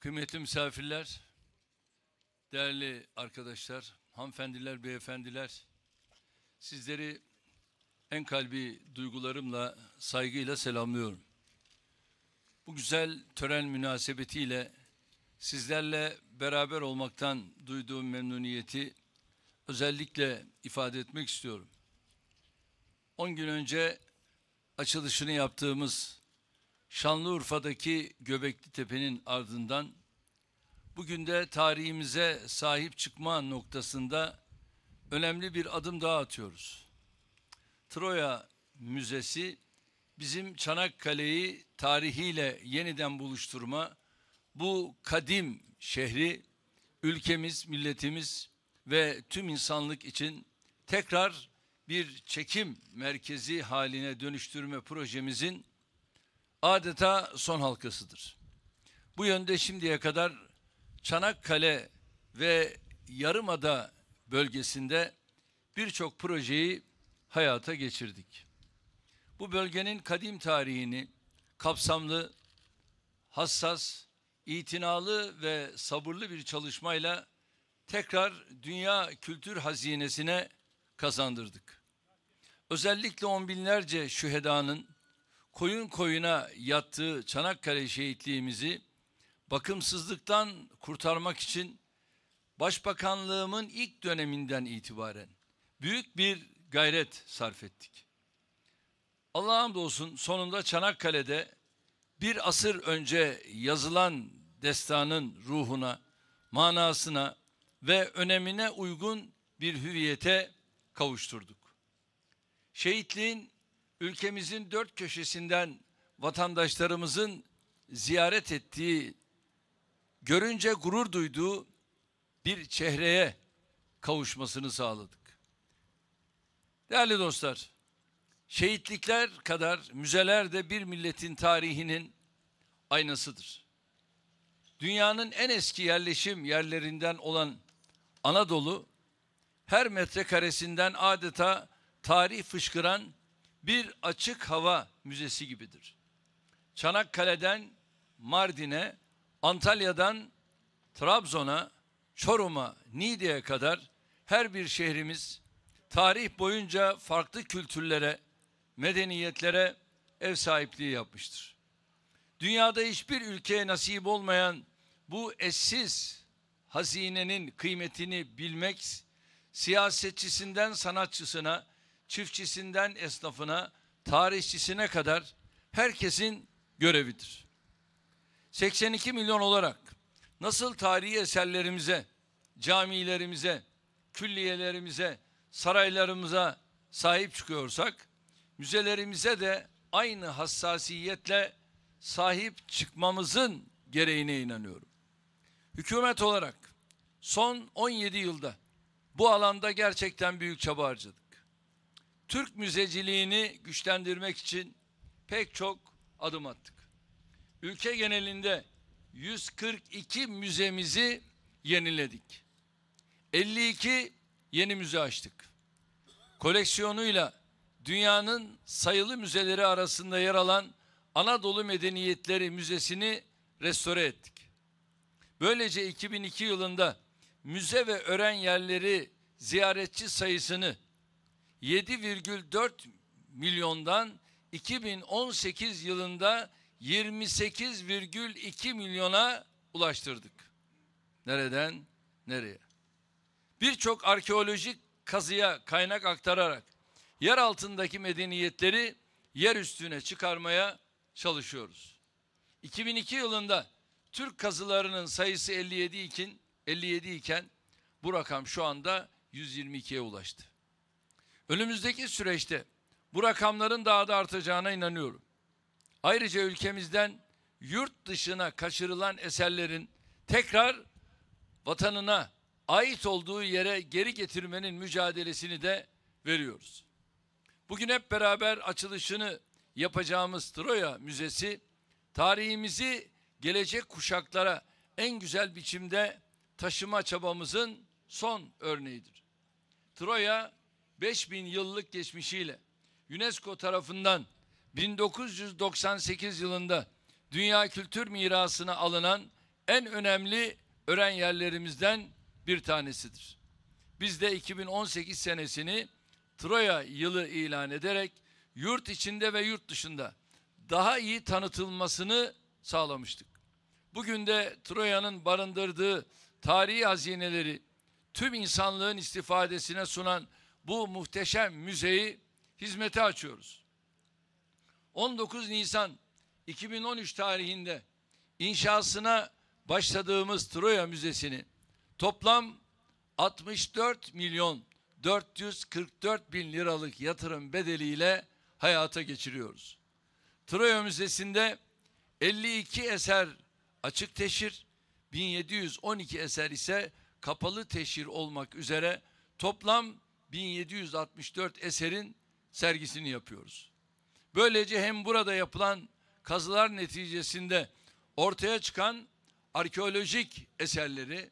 Kıymetli misafirler, değerli arkadaşlar, hanımefendiler, beyefendiler, sizleri en kalbi duygularımla, saygıyla selamlıyorum. Bu güzel tören münasebetiyle sizlerle beraber olmaktan duyduğum memnuniyeti özellikle ifade etmek istiyorum. 10 gün önce açılışını yaptığımız Şanlıurfa'daki Göbekli Tepe'nin ardından bugün de tarihimize sahip çıkma noktasında önemli bir adım daha atıyoruz. Troya Müzesi bizim Çanakkale'yi tarihiyle yeniden buluşturma, bu kadim şehri ülkemiz, milletimiz ve tüm insanlık için tekrar bir çekim merkezi haline dönüştürme projemizin adeta son halkasıdır. Bu yönde şimdiye kadar Çanakkale ve Yarımada bölgesinde birçok projeyi hayata geçirdik. Bu bölgenin kadim tarihini kapsamlı, hassas, itinalı ve sabırlı bir çalışmayla tekrar dünya kültür hazinesine kazandırdık. Özellikle on binlerce şühedanın koyun koyuna yattığı Çanakkale şehitliğimizi bakımsızlıktan kurtarmak için Başbakanlığımın ilk döneminden itibaren büyük bir gayret sarf ettik. Allah'a hamdolsun sonunda Çanakkale'de bir asır önce yazılan destanın ruhuna, manasına ve önemine uygun bir hüviyete kavuşturduk. Şehitliğin ülkemizin dört köşesinden vatandaşlarımızın ziyaret ettiği, görünce gurur duyduğu bir çehreye kavuşmasını sağladık. Değerli dostlar, şehitlikler kadar müzeler de bir milletin tarihinin aynasıdır. Dünyanın en eski yerleşim yerlerinden olan Anadolu, her metrekaresinden adeta tarih fışkıran bir açık hava müzesi gibidir. Çanakkale'den Mardin'e, Antalya'dan Trabzon'a, Çorum'a, Niğde'ye kadar her bir şehrimiz tarih boyunca farklı kültürlere, medeniyetlere ev sahipliği yapmıştır. Dünyada hiçbir ülkeye nasip olmayan bu eşsiz hazinenin kıymetini bilmek, siyasetçisinden sanatçısına, çiftçisinden esnafına, tarihçisine kadar herkesin görevidir. 82 milyon olarak nasıl tarihi eserlerimize, camilerimize, külliyelerimize, saraylarımıza sahip çıkıyorsak, müzelerimize de aynı hassasiyetle sahip çıkmamızın gereğine inanıyorum. Hükümet olarak son 17 yılda bu alanda gerçekten büyük çaba harcadık. Türk müzeciliğini güçlendirmek için pek çok adım attık. Ülke genelinde 142 müzemizi yeniledik. 52 yeni müze açtık. Koleksiyonuyla dünyanın sayılı müzeleri arasında yer alan Anadolu Medeniyetleri Müzesi'ni restore ettik. Böylece 2002 yılında müze ve öğren yerleri ziyaretçi sayısını 7,4 milyondan 2018 yılında 28,2 milyona ulaştırdık. Nereden nereye? Birçok arkeolojik kazıya kaynak aktararak yer altındaki medeniyetleri yer üstüne çıkarmaya çalışıyoruz. 2002 yılında Türk kazılarının sayısı 57 iken, 57 iken bu rakam şu anda 122'ye ulaştı. Önümüzdeki süreçte bu rakamların daha da artacağına inanıyorum. Ayrıca ülkemizden yurt dışına kaçırılan eserlerin tekrar vatanına ait olduğu yere geri getirmenin mücadelesini de veriyoruz. Bugün hep beraber açılışını yapacağımız Troya Müzesi tarihimizi gelecek kuşaklara en güzel biçimde taşıma çabamızın son örneğidir. Troya 5000 yıllık geçmişiyle UNESCO tarafından 1998 yılında dünya kültür mirasına alınan en önemli öğren yerlerimizden bir tanesidir. Biz de 2018 senesini Troya yılı ilan ederek yurt içinde ve yurt dışında daha iyi tanıtılmasını sağlamıştık. Bugün de Troya'nın barındırdığı tarihi hazineleri tüm insanlığın istifadesine sunan bu muhteşem müzeyi hizmete açıyoruz. 19 Nisan 2013 tarihinde inşasına başladığımız Troya Müzesi'ni toplam 64 milyon 444 bin liralık yatırım bedeliyle hayata geçiriyoruz. Troya Müzesi'nde 52 eser açık teşhir, 1712 eser ise kapalı teşhir olmak üzere toplam 1764 eserin sergisini yapıyoruz. Böylece hem burada yapılan kazılar neticesinde ortaya çıkan arkeolojik eserleri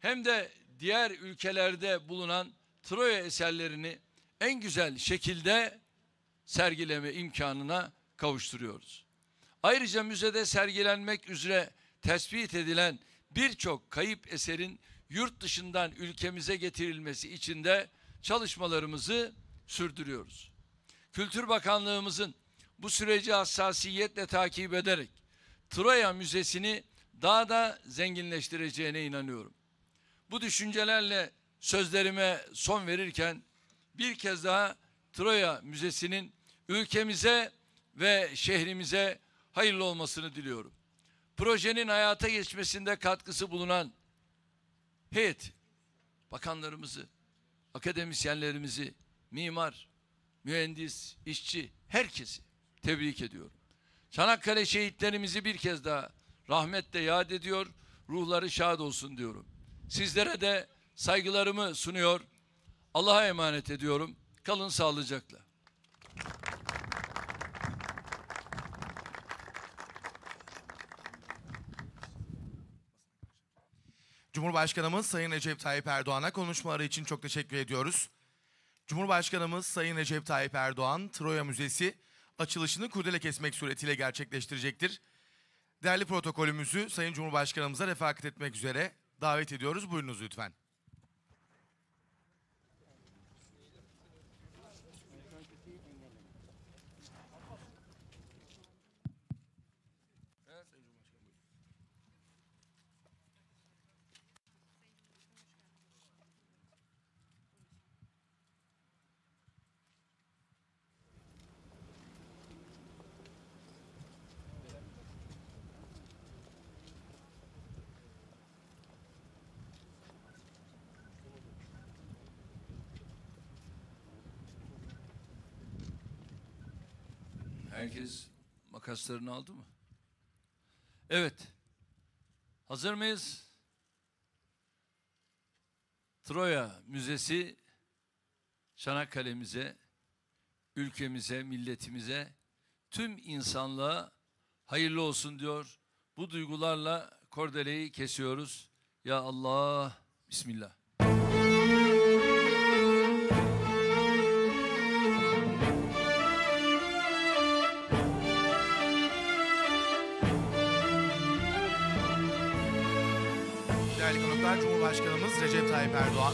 hem de diğer ülkelerde bulunan Troya eserlerini en güzel şekilde sergileme imkanına kavuşturuyoruz. Ayrıca müzede sergilenmek üzere tespit edilen birçok kayıp eserin yurt dışından ülkemize getirilmesi için de çalışmalarımızı sürdürüyoruz. Kültür Bakanlığımızın bu süreci hassasiyetle takip ederek Troya Müzesi'ni daha da zenginleştireceğine inanıyorum. Bu düşüncelerle sözlerime son verirken bir kez daha Troya Müzesi'nin ülkemize ve şehrimize hayırlı olmasını diliyorum. Projenin hayata geçmesinde katkısı bulunan heyet bakanlarımızı, akademisyenlerimizi, mimar, mühendis, işçi, herkesi tebrik ediyorum. Çanakkale şehitlerimizi bir kez daha rahmetle yad ediyor, ruhları şad olsun diyorum. Sizlere de saygılarımı sunuyor, Allah'a emanet ediyorum. Kalın sağlıcakla. Cumhurbaşkanımız Sayın Recep Tayyip Erdoğan'a konuşmaları için çok teşekkür ediyoruz. Cumhurbaşkanımız Sayın Recep Tayyip Erdoğan, Troya Müzesi açılışını kurdele kesmek suretiyle gerçekleştirecektir. Değerli protokolümüzü Sayın Cumhurbaşkanımıza refakat etmek üzere davet ediyoruz. Buyurunuz lütfen. Herkes makaslarını aldı mı? Evet. Hazır mıyız? Troya Müzesi Çanakkale'mize, ülkemize, milletimize, tüm insanlığa hayırlı olsun diyor. Bu duygularla kordeleyi kesiyoruz. Ya Allah, Bismillah. değerli konuklar Cumhurbaşkanımız Recep Tayyip Erdoğan,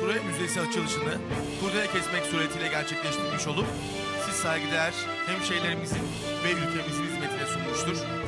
Tura Müzesi açılışını kurdele kesmek suretiyle gerçekleştirmiş olup siz saygıdeğer hemşehrilerimizin ve ülkemizin hizmetine sunmuştur.